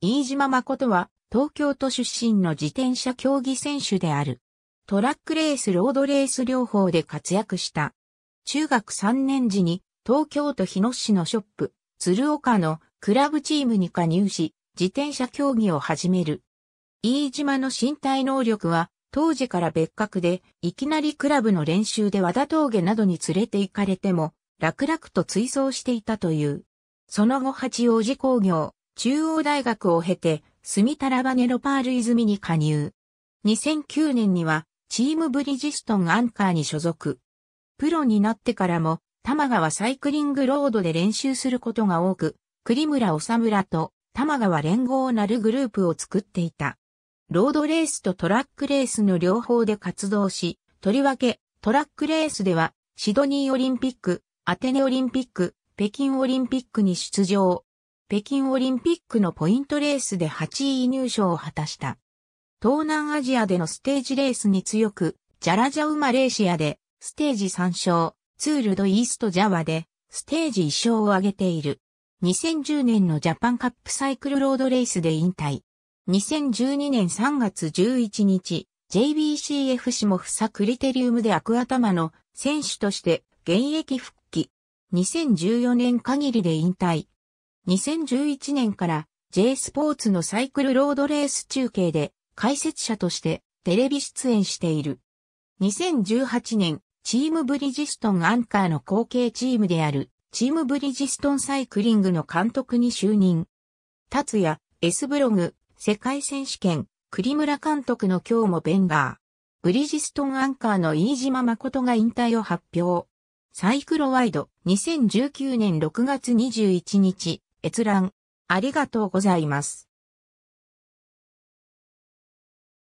飯島誠は東京都出身の自転車競技選手である。トラックレース、ロードレース両方で活躍した。中学3年時に東京都日野市のショップ、鶴岡のクラブチームに加入し、自転車競技を始める。飯島の身体能力は当時から別格で、いきなりクラブの練習で和田峠などに連れて行かれても、楽々と追走していたという。その後八王子工業、中央大学を経て、スミタラバネロパール泉に加入。2009年には、チームブリジストンアンカーに所属。プロになってからも、玉川サイクリングロードで練習することが多く、栗村長村と玉川連合なるグループを作っていた。ロードレースとトラックレースの両方で活動し、とりわけトラックレースではシドニーオリンピック、アテネオリンピック、北京オリンピックに出場、北京オリンピックのポイントレースで8位入賞を果たした。東南アジアでのステージレースに強く、ジャラジャウマレーシアでステージ3勝、ツールドイーストジャワでステージ1勝を挙げている。2010年のジャパンカップサイクルロードレースで引退。2012年3月11日、JBCF 下サクリテリウムでアクアタマの選手として現役復帰。2014年限りで引退。2011年から J スポーツのサイクルロードレース中継で解説者としてテレビ出演している。2018年、チームブリジストンアンカーの後継チームである、チームブリジストンサイクリングの監督に就任。達也、S ブログ、世界選手権、栗村監督の今日もベンガー。ブリジストンアンカーの飯島誠が引退を発表。サイクロワイド、2019年6月21日、閲覧ありがとうございます。